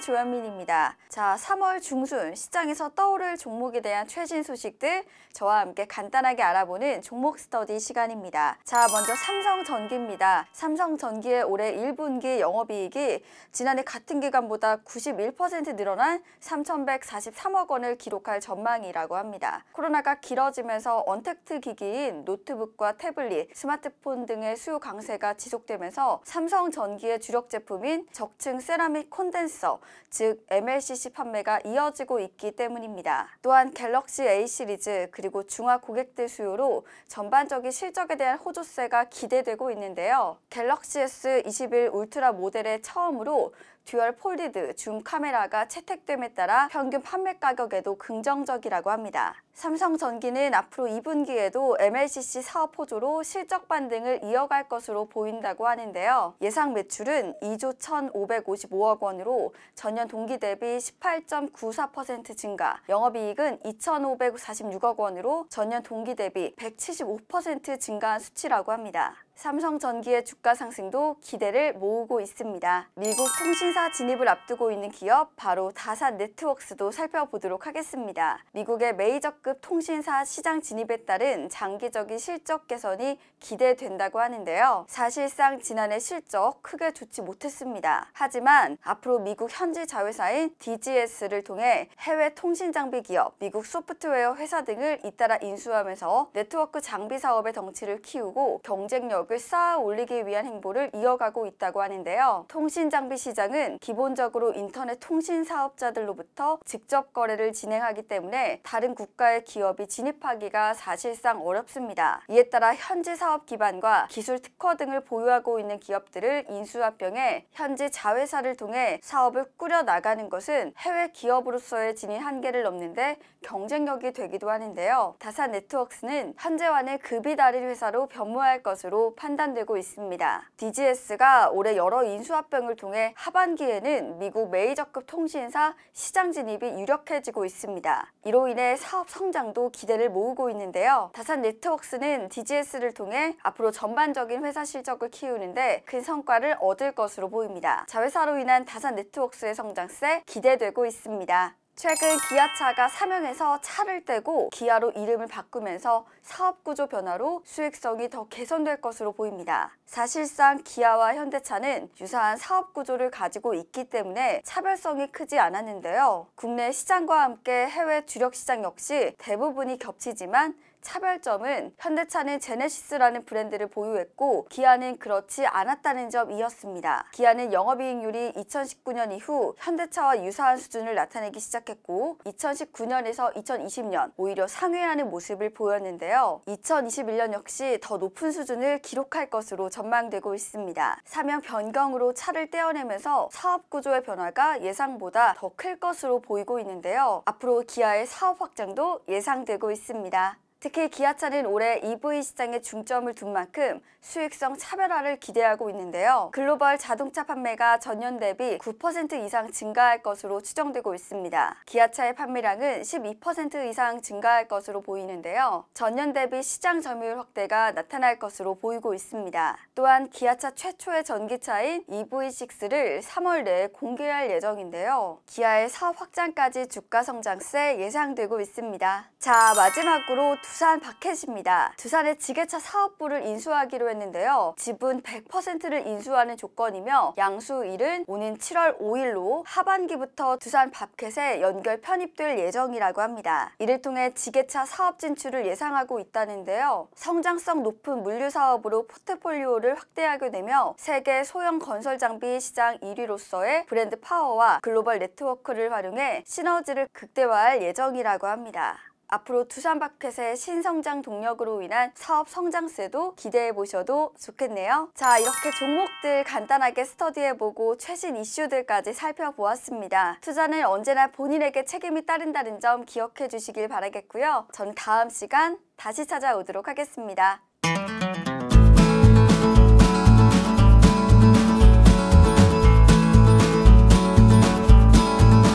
조현민입니다. 자 3월 중순 시장에서 떠오를 종목에 대한 최신 소식들 저와 함께 간단하게 알아보는 종목 스터디 시간입니다. 자 먼저 삼성전기입니다. 삼성전기의 올해 1분기 영업이익이 지난해 같은 기간보다 91% 늘어난 3,143억 원을 기록할 전망이라고 합니다. 코로나가 길어지면서 언택트 기기인 노트북과 태블릿, 스마트폰 등의 수요 강세가 지속되면서 삼성전기의 주력 제품인 적층 세라믹 콘덴서, 즉 MLCC 판매가 이어지고 있기 때문입니다. 또한 갤럭시 A 시리즈 그리고 중화 고객들 수요로 전반적인 실적에 대한 호조세가 기대되고 있는데요. 갤럭시 S21 울트라 모델의 처음으로 듀얼 폴디드 줌 카메라가 채택됨에 따라 평균 판매 가격에도 긍정적이라고 합니다. 삼성전기는 앞으로 2분기에도 MLCC 사업 호조로 실적 반등을 이어갈 것으로 보인다고 하는데요. 예상 매출은 2조 1,555억 원으로 전년 동기 대비 18.94% 증가, 영업이익은 2,546억 원으로 전년 동기 대비 175% 증가한 수치라고 합니다. 삼성전기의 주가 상승도 기대를 모으고 있습니다. 미국 통신사 진입을 앞두고 있는 기업 바로 다사 네트웍스도 살펴보도록 하겠습니다. 미국의 메이저급 통신사 시장 진입에 따른 장기적인 실적 개선이 기대된다고 하는데요. 사실상 지난해 실적 크게 좋지 못했습니다. 하지만 앞으로 미국 현지 자회사인 DGS를 통해 해외 통신 장비 기업, 미국 소프트웨어 회사 등을 잇따라 인수하면서 네트워크 장비 사업의 덩치를 키우고 경쟁력 기업력을 쌓아 올리기 위한 행보를 이어가고 있다고 하는데요. 통신 장비 시장은 기본적으로 인터넷 통신 사업자들로부터 직접 거래를 진행하기 때문에 다른 국가의 기업이 진입하기가 사실상 어렵습니다. 이에 따라 현지 사업 기반과 기술 특허 등을 보유하고 있는 기업들을 인수합병해 현지 자회사를 통해 사업을 꾸려 나가는 것은 해외 기업으로서의 진입 한계를 넘는데 경쟁력이 되기도 하는데요. 다산 네트웍스는 현재와는 급이 다른 회사로 변모할 것으로 판단되고 있습니다. DGS가 올해 여러 인수합병을 통해 하반기에는 미국 메이저급 통신사 시장 진입이 유력해지고 있습니다. 이로 인해 사업 성장도 기대를 모으고 있는데요. 다산 네트웍스는 DGS를 통해 앞으로 전반적인 회사 실적을 키우는데 큰 성과를 얻을 것으로 보입니다. 자회사로 인한 다산 네트웍스의 성장세 기대되고 있습니다. 최근 기아차가 사형에서 차를 떼고 기아로 이름을 바꾸면서 사업구조 변화로 수익성이 더 개선될 것으로 보입니다. 사실상 기아와 현대차는 유사한 사업구조를 가지고 있기 때문에 차별성이 크지 않았는데요. 국내 시장과 함께 해외 주력 시장 역시 대부분이 겹치지만 차별점은 현대차는 제네시스라는 브랜드를 보유했고 기아는 그렇지 않았다는 점이었습니다. 기아는 영업이익률이 2019년 이후 현대차와 유사한 수준을 나타내기 시작했고 2019년에서 2020년 오히려 상회하는 모습을 보였는데요. 2021년 역시 더 높은 수준을 기록할 것으로 전망되고 있습니다. 사명 변경으로 차를 떼어내면서 사업 구조의 변화가 예상보다 더 클 것으로 보이고 있는데요. 앞으로 기아의 사업 확장도 예상되고 있습니다. 특히 기아차는 올해 EV 시장에 중점을 둔 만큼 수익성 차별화를 기대하고 있는데요. 글로벌 자동차 판매가 전년 대비 9% 이상 증가할 것으로 추정되고 있습니다. 기아차의 판매량은 12% 이상 증가할 것으로 보이는데요. 전년 대비 시장 점유율 확대가 나타날 것으로 보이고 있습니다. 또한 기아차 최초의 전기차인 EV6를 3월 내에 공개할 예정인데요. 기아의 사업 확장까지 주가 성장세 예상되고 있습니다. 자 마지막으로 두산 바켓입니다. 두산의 지게차 사업부를 인수하기로 했는데요. 지분 100%를 인수하는 조건이며 양수일은 오는 7월 5일로 하반기부터 두산 바켓에 연결 편입될 예정이라고 합니다. 이를 통해 지게차 사업 진출을 예상하고 있다는데요. 성장성 높은 물류 사업으로 포트폴리오를 확대하게 되며 세계 소형 건설 장비 시장 1위로서의 브랜드 파워와 글로벌 네트워크를 활용해 시너지를 극대화할 예정이라고 합니다. 앞으로 두산바켓의 신성장 동력으로 인한 사업 성장세도 기대해 보셔도 좋겠네요. 자 이렇게 종목들 간단하게 스터디해보고 최신 이슈들까지 살펴보았습니다. 투자는 언제나 본인에게 책임이 따른다는 점 기억해 주시길 바라겠고요. 전 다음 시간 다시 찾아오도록 하겠습니다.